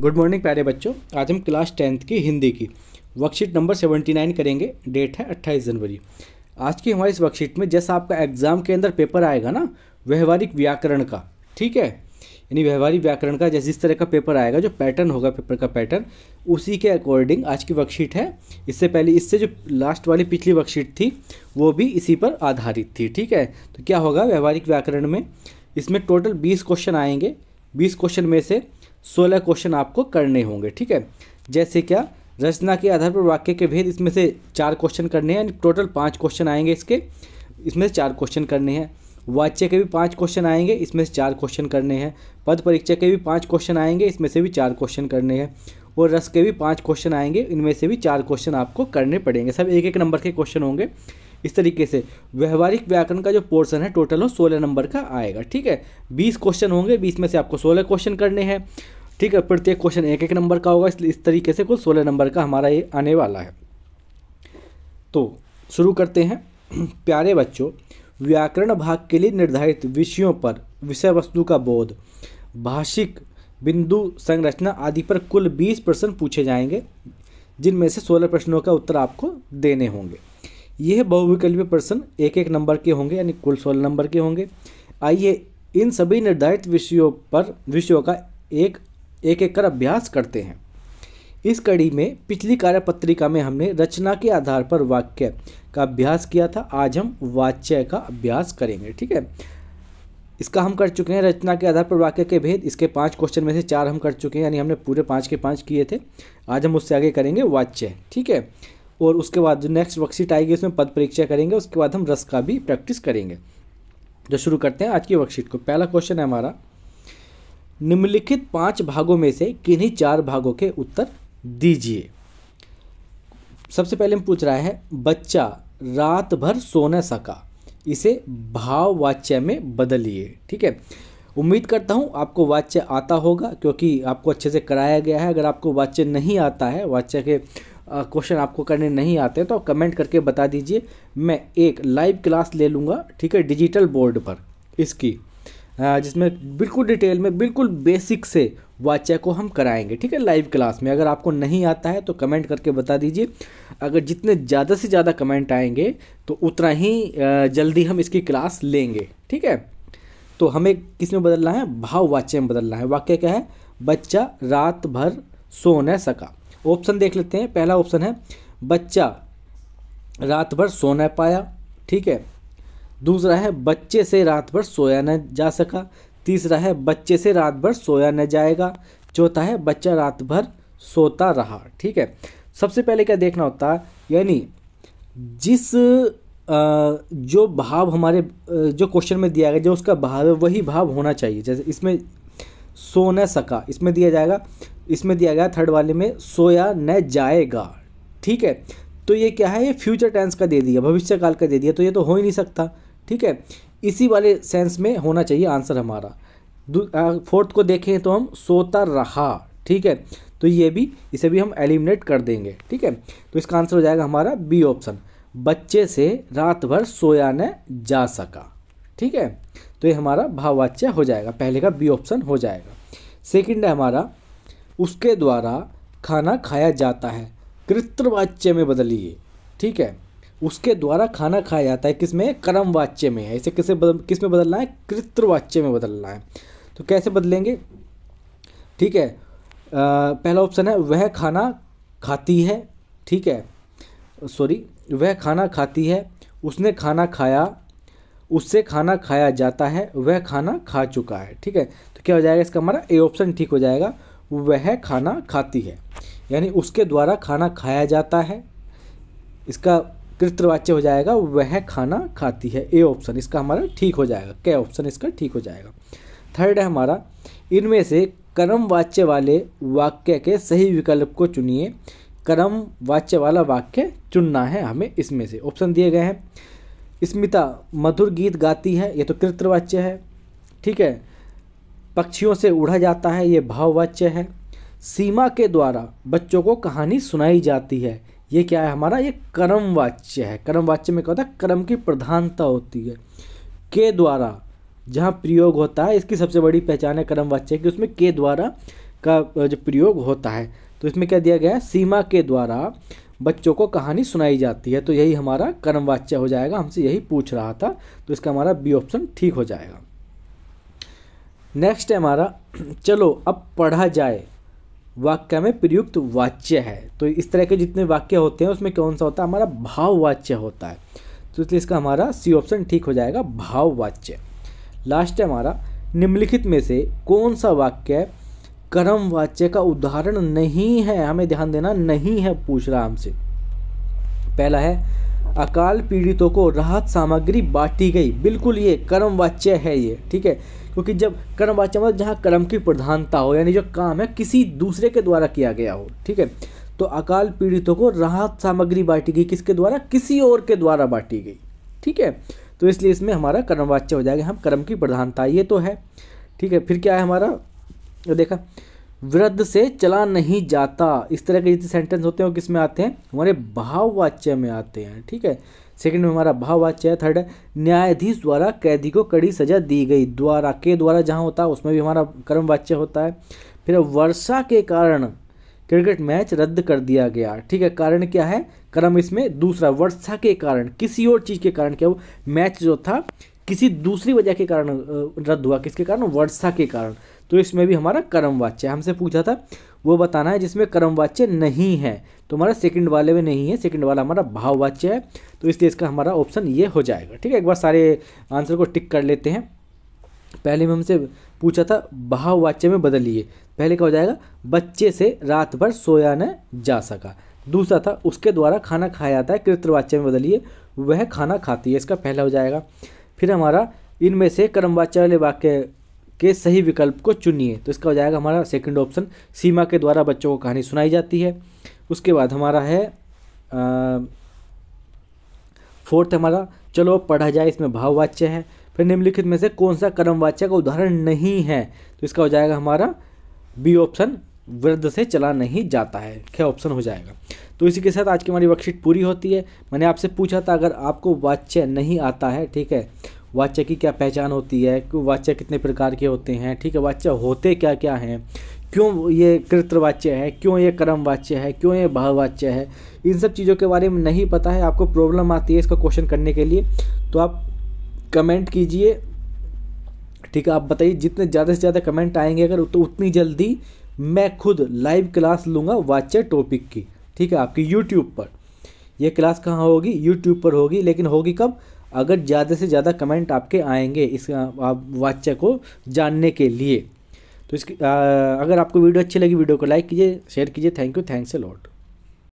good morning प्यारे बच्चों आज हम क्लास टेंथ की हिंदी की वर्कशीट नंबर सेवेंटी नाइन करेंगे डेट है अट्ठाईस जनवरी आज की हमारी इस वर्कशीट में जैसा आपका एग्जाम के अंदर पेपर आएगा ना व्यवहारिक व्याकरण का ठीक है यानी व्यवहारिक व्याकरण का जैसे जिस तरह का पेपर आएगा जो पैटर्न होगा पेपर का पैटर्न उसी के अकॉर्डिंग आज की वर्कशीट है इससे पहले इससे जो लास्ट वाली पिछली वर्कशीट थी वो भी इसी पर आधारित थी ठीक है तो क्या होगा व्यवहारिक व्याकरण में इसमें टोटल बीस क्वेश्चन आएंगे बीस क्वेश्चन में से सोलह क्वेश्चन आपको करने होंगे ठीक है जैसे क्या रचना के आधार पर वाक्य के भेद इसमें से चार क्वेश्चन करने हैं टोटल पाँच क्वेश्चन आएंगे इसके इसमें से चार क्वेश्चन करने हैं वाच्य के भी पाँच क्वेश्चन आएंगे इसमें से चार क्वेश्चन करने हैं पद परीक्षा के भी पाँच क्वेश्चन आएंगे इसमें से भी चार क्वेश्चन करने हैं और रस के भी पाँच क्वेश्चन आएंगे इनमें से भी चार क्वेश्चन आपको करने पड़ेंगे सब एक एक नंबर के क्वेश्चन होंगे इस तरीके से व्यवहारिक व्याकरण का जो पोर्शन है टोटल वो सोलह नंबर का आएगा ठीक है बीस क्वेश्चन होंगे बीस में से आपको सोलह क्वेश्चन करने हैं ठीक है प्रत्येक तो क्वेश्चन एक एक नंबर का होगा इसलिए इस तरीके से कुल सोलह नंबर का हमारा ये आने वाला है तो शुरू करते हैं प्यारे बच्चों व्याकरण भाग के लिए निर्धारित विषयों पर विषय वस्तु का बोध भाषिक बिंदु संरचना आदि पर कुल बीस प्रश्न पूछे जाएंगे जिनमें से सोलह प्रश्नों का उत्तर आपको देने होंगे यह बहुविकल्पी प्रश्न एक एक नंबर के होंगे यानी कुल सोलह नंबर के होंगे आइए इन सभी निर्धारित विषयों पर विषयों का एक एक एक कर अभ्यास करते हैं इस कड़ी में पिछली कार्यपत्रिका में हमने रचना के आधार पर वाक्य का अभ्यास किया था आज हम वाच्य का अभ्यास करेंगे ठीक है इसका हम कर चुके हैं रचना के आधार पर वाक्य के भेद इसके पांच क्वेश्चन में से चार हम कर चुके हैं यानी हमने पूरे पांच के पांच किए थे आज हम उससे आगे करेंगे वाच्य ठीक है और उसके बाद जो नेक्स्ट वर्कशीट आएगी उसमें पद परीक्षा करेंगे उसके बाद हम रस का भी प्रैक्टिस करेंगे जो तो शुरू करते हैं आज की वर्कशीट को पहला क्वेश्चन है हमारा निम्नलिखित पांच भागों में से किन्हीं चार भागों के उत्तर दीजिए सबसे पहले हम पूछ रहा है बच्चा रात भर सो न सका इसे भाव वाच्य में बदलिए ठीक है उम्मीद करता हूँ आपको वाच्य आता होगा क्योंकि आपको अच्छे से कराया गया है अगर आपको वाच्य नहीं आता है वाच्य के क्वेश्चन आपको करने नहीं आते हैं तो आप कमेंट करके बता दीजिए मैं एक लाइव क्लास ले लूँगा ठीक है डिजिटल बोर्ड पर इसकी हाँ, जिसमें बिल्कुल डिटेल में बिल्कुल बेसिक से वाचा को हम कराएंगे ठीक है लाइव क्लास में अगर आपको नहीं आता है तो कमेंट करके बता दीजिए अगर जितने ज़्यादा से ज़्यादा कमेंट आएंगे तो उतना ही जल्दी हम इसकी क्लास लेंगे ठीक है तो हमें किस में बदलना है भाव वाच्य में बदलना है वाक्य क्या है बच्चा रात भर सो न सका ऑप्शन देख लेते हैं पहला ऑप्शन है बच्चा रात भर सो न पाया ठीक है दूसरा है बच्चे से रात भर सोया न जा सका तीसरा है बच्चे से रात भर सोया न जाएगा चौथा है बच्चा रात भर सोता रहा ठीक है सबसे पहले क्या देखना होता है यानी जिस जो भाव हमारे जो क्वेश्चन में दिया गया जो उसका भाव है वही भाव होना चाहिए जैसे इसमें सो न सका इसमें दिया जाएगा इसमें दिया गया थर्ड वाले में सोया न जाएगा ठीक है तो ये क्या है ये फ्यूचर टेंस का दे दिया भविष्यकाल का दे दिया तो ये तो हो ही नहीं सकता ठीक है इसी वाले सेंस में होना चाहिए आंसर हमारा फोर्थ को देखें तो हम सोता रहा ठीक है तो ये भी इसे भी हम एलिमिनेट कर देंगे ठीक है तो इसका आंसर हो जाएगा हमारा बी ऑप्शन बच्चे से रात भर सोया न जा सका ठीक है तो ये हमारा भाववाच्य हो जाएगा पहले का बी ऑप्शन हो जाएगा सेकंड है हमारा उसके द्वारा खाना खाया जाता है कृत्रवाच्य में बदलिए ठीक है उसके द्वारा खाना खाया जाता है किसमें कर्म वाच्य में है इसे किसे बदल किस में बदलना है कृतवाच्य में बदलना है तो कैसे बदलेंगे ठीक है आ, पहला ऑप्शन है वह खाना खाती है ठीक है सॉरी वह खाना खाती है उसने खाना खाया उससे खाना खाया जाता है वह खाना खा चुका है ठीक है तो क्या हो जाएगा इसका हमारा ए ऑप्शन ठीक हो जाएगा वह खाना खाती है यानी उसके द्वारा खाना खाया जाता है इसका कृतवाच्य हो जाएगा वह खाना खाती है ए ऑप्शन इसका हमारा ठीक हो जाएगा क्या ऑप्शन इसका ठीक हो जाएगा थर्ड है हमारा इनमें से कर्म वाच्य वाले वाक्य के सही विकल्प को चुनिए कर्म वाच्य वाला वाक्य चुनना है हमें इसमें से ऑप्शन दिए गए हैं स्मिता मधुर गीत गाती है ये तो कृतवाच्य है ठीक है पक्षियों से उड़ा जाता है ये भाववाच्य है सीमा के द्वारा बच्चों को कहानी सुनाई जाती है ये क्या है हमारा ये कर्म वाच्य है कर्म वाच्य में क्या होता है कर्म की प्रधानता होती है के द्वारा जहाँ प्रयोग होता है इसकी सबसे बड़ी पहचान है कर्म वाच्य की उसमें के द्वारा का जो प्रयोग होता है तो इसमें क्या दिया गया है सीमा के द्वारा बच्चों को कहानी सुनाई जाती है तो यही हमारा कर्मवाच्य हो जाएगा हमसे यही पूछ रहा था तो इसका हमारा बी ऑप्शन ठीक हो जाएगा नेक्स्ट है हमारा चलो अब पढ़ा जाए वाक्य में प्रयुक्त वाच्य है तो इस तरह के जितने वाक्य होते हैं उसमें कौन सा होता है हमारा भाव वाच्य होता है तो इसलिए इसका हमारा सी ऑप्शन ठीक हो जाएगा भाव वाच्य लास्ट है हमारा निम्नलिखित में से कौन सा वाक्य कर्म वाच्य का उदाहरण नहीं है हमें ध्यान देना नहीं है पूछ रहा हमसे पहला है अकाल पीड़ितों को राहत सामग्री बांटी गई बिल्कुल ये कर्म वाच्य है ये ठीक है क्योंकि जब कर्म वाच्य मतलब जहाँ कर्म की प्रधानता हो यानी जो काम है किसी दूसरे के द्वारा किया गया हो ठीक है तो अकाल पीड़ितों को राहत सामग्री बांटी गई किसके द्वारा किसी और के द्वारा बांटी गई ठीक है तो इसलिए इसमें हमारा कर्मवाच्य हो जाएगा हम कर्म की प्रधानता ये तो है ठीक है फिर क्या है हमारा देखा वृद्ध से चला नहीं जाता इस तरह के जितने सेंटेंस होते हैं वो किस में आते हैं हमारे भाववाच्य में आते हैं ठीक है सेकंड में हमारा भाववाच्य है थर्ड न्यायाधीश द्वारा कैदी को कड़ी सजा दी गई द्वारा के द्वारा जहाँ होता है उसमें भी हमारा कर्मवाच्य होता है फिर वर्षा के कारण क्रिकेट मैच रद्द कर दिया गया ठीक है कारण क्या है कर्म इसमें दूसरा वर्षा के कारण किसी और चीज़ के कारण क्या वो मैच जो था किसी दूसरी वजह के कारण रद्द हुआ किसके कारण वर्षा के कारण तो इसमें भी हमारा कर्म वाच्य हमसे पूछा था वो बताना है जिसमें कर्म वाच्य नहीं है तो हमारा सेकंड वाले में नहीं है सेकंड वाला हमारा भाव वाच्य है तो इसलिए इसका हमारा ऑप्शन ये हो जाएगा ठीक है एक बार सारे आंसर को टिक कर लेते हैं पहले में हमसे पूछा था भाव वाच्य में बदलिए पहले क्या हो जाएगा बच्चे से रात भर सोया न जा सका दूसरा था उसके द्वारा खाना खाया जाता है कृतवाच्य में बदलिए वह खाना खाती है इसका पहला हो जाएगा फिर हमारा इनमें से कर्मवाच्य वाले वाक्य के सही विकल्प को चुनिए तो इसका हो जाएगा हमारा सेकंड ऑप्शन सीमा के द्वारा बच्चों को कहानी सुनाई जाती है उसके बाद हमारा है फोर्थ हमारा चलो पढ़ा जाए इसमें भाववाच्य है फिर निम्नलिखित में से कौन सा कर्मवाच्य का उदाहरण नहीं है तो इसका हो जाएगा हमारा बी ऑप्शन वृद्ध से चला नहीं जाता है क्या ऑप्शन हो जाएगा तो इसी के साथ आज की हमारी वर्कशीट पूरी होती है मैंने आपसे पूछा था अगर आपको वाच्य नहीं आता है ठीक है वाच्य की क्या पहचान होती है वाच्य कितने प्रकार के होते हैं ठीक है वाच्य होते क्या क्या हैं क्यों ये कृतवाच्य है क्यों ये कर्मवाच्य है क्यों ये भाववाच्य है इन सब चीज़ों के बारे में नहीं पता है आपको प्रॉब्लम आती है इसका क्वेश्चन करने के लिए तो आप कमेंट कीजिए ठीक है आप बताइए जितने ज़्यादा से ज़्यादा कमेंट आएंगे अगर तो उतनी जल्दी मैं खुद लाइव क्लास लूँगा वाच्य टॉपिक की ठीक है आपकी यूट्यूब पर यह क्लास कहाँ होगी यूट्यूब पर होगी लेकिन होगी कब अगर ज़्यादा से ज़्यादा कमेंट आपके आएंगे इस वाच्य को जानने के लिए तो इसकी अगर आपको वीडियो अच्छी लगी वीडियो को लाइक कीजिए शेयर कीजिए thank you thanks a lot